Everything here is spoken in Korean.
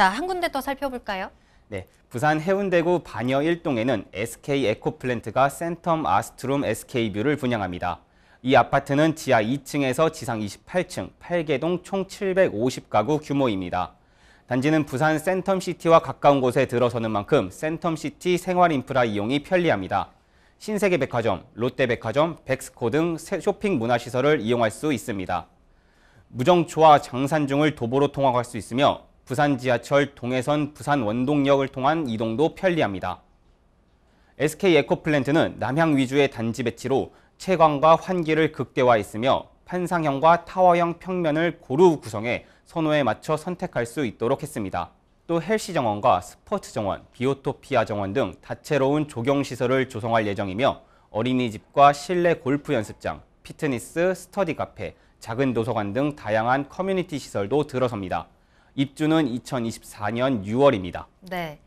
자, 한 군데 더 살펴볼까요? 네, 부산 해운대구 반여 1동에는 SK 에코플랜트가 센텀 아스트룸 SK뷰를 분양합니다. 이 아파트는 지하 2층에서 지상 28층 8개동 총 750가구 규모입니다. 단지는 부산 센텀시티와 가까운 곳에 들어서는 만큼 센텀시티 생활인프라 이용이 편리합니다. 신세계백화점, 롯데백화점, 백스코 등 쇼핑 문화시설을 이용할 수 있습니다. 무정초와 장산 중을 도보로 통학할 수 있으며 부산 지하철 동해선 부산 원동역을 통한 이동도 편리합니다. SK 에코플랜트는 남향 위주의 단지 배치로 채광과 환기를 극대화했으며 판상형과 타워형 평면을 고루 구성해 선호에 맞춰 선택할 수 있도록 했습니다. 또 헬시 정원과 스포츠 정원, 비오토피아 정원 등 다채로운 조경 시설을 조성할 예정이며 어린이집과 실내 골프 연습장, 피트니스, 스터디 카페, 작은 도서관 등 다양한 커뮤니티 시설도 들어섭니다. 입주는 2024년 6월입니다. 네.